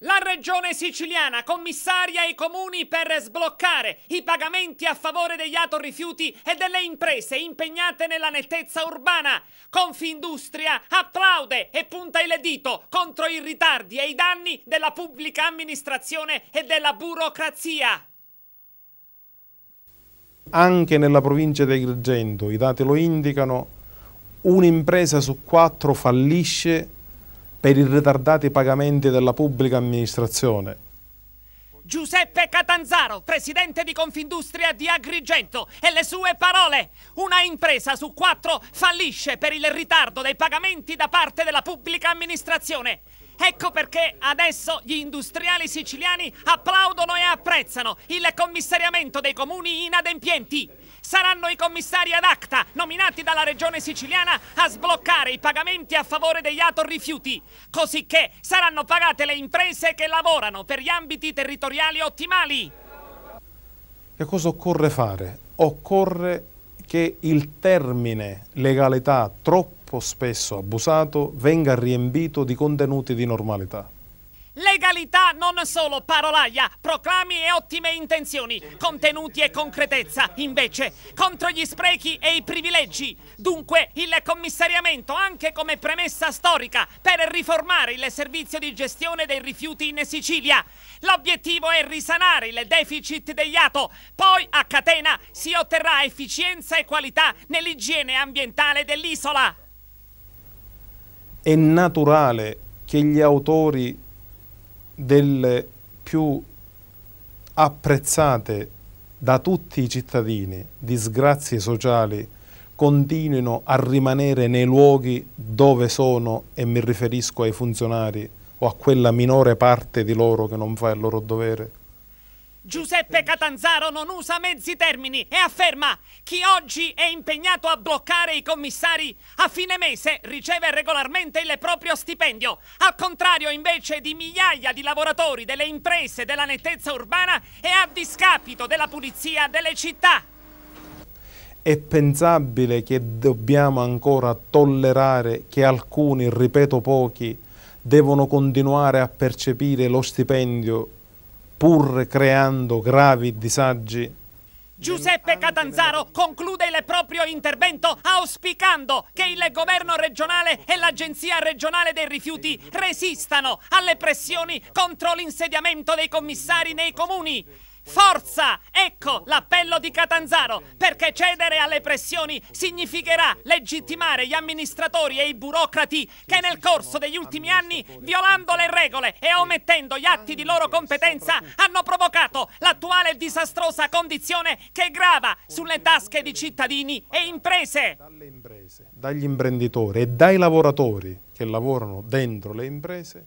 La regione siciliana commissaria i comuni per sbloccare i pagamenti a favore degli atorifiuti e delle imprese impegnate nella nettezza urbana. Confindustria applaude e punta il dito contro i ritardi e i danni della pubblica amministrazione e della burocrazia. Anche nella provincia di Agrigento, i dati lo indicano, un'impresa su quattro fallisce per i ritardati pagamenti della pubblica amministrazione. Giuseppe Catanzaro, presidente di Confindustria di Agrigento, e le sue parole. Una impresa su quattro fallisce per il ritardo dei pagamenti da parte della pubblica amministrazione. Ecco perché adesso gli industriali siciliani applaudono e apprezzano il commissariamento dei comuni inadempienti. Saranno i commissari ad acta nominati dalla regione siciliana a sbloccare i pagamenti a favore degli atorrifiuti, cosicché saranno pagate le imprese che lavorano per gli ambiti territoriali ottimali. Che cosa occorre fare? Occorre che il termine legalità troppo troppo spesso abusato venga riempito di contenuti di normalità. Legalità non solo parolaia, proclami e ottime intenzioni, contenuti e concretezza, invece, contro gli sprechi e i privilegi. Dunque, il commissariamento anche come premessa storica per riformare il servizio di gestione dei rifiuti in Sicilia. L'obiettivo è risanare il deficit degli ATO, poi a catena si otterrà efficienza e qualità nell'igiene ambientale dell'isola è naturale che gli autori delle più apprezzate da tutti i cittadini disgrazie sociali continuino a rimanere nei luoghi dove sono e mi riferisco ai funzionari o a quella minore parte di loro che non fa il loro dovere? Giuseppe Catanzaro non usa mezzi termini e afferma chi oggi è impegnato a bloccare i commissari a fine mese riceve regolarmente il proprio stipendio, al contrario invece di migliaia di lavoratori delle imprese della nettezza urbana e a discapito della pulizia delle città. È pensabile che dobbiamo ancora tollerare che alcuni, ripeto pochi, devono continuare a percepire lo stipendio pur creando gravi disagi. Giuseppe Catanzaro conclude il proprio intervento auspicando che il governo regionale e l'Agenzia regionale dei rifiuti resistano alle pressioni contro l'insediamento dei commissari nei comuni. Forza! Ecco l'appello di Catanzaro, perché cedere alle pressioni significherà legittimare gli amministratori e i burocrati che nel corso degli ultimi anni, violando le regole e omettendo gli atti di loro competenza, hanno provocato l'attuale disastrosa condizione che grava sulle tasche di cittadini e imprese. Dalle imprese, dagli imprenditori e dai lavoratori che lavorano dentro le imprese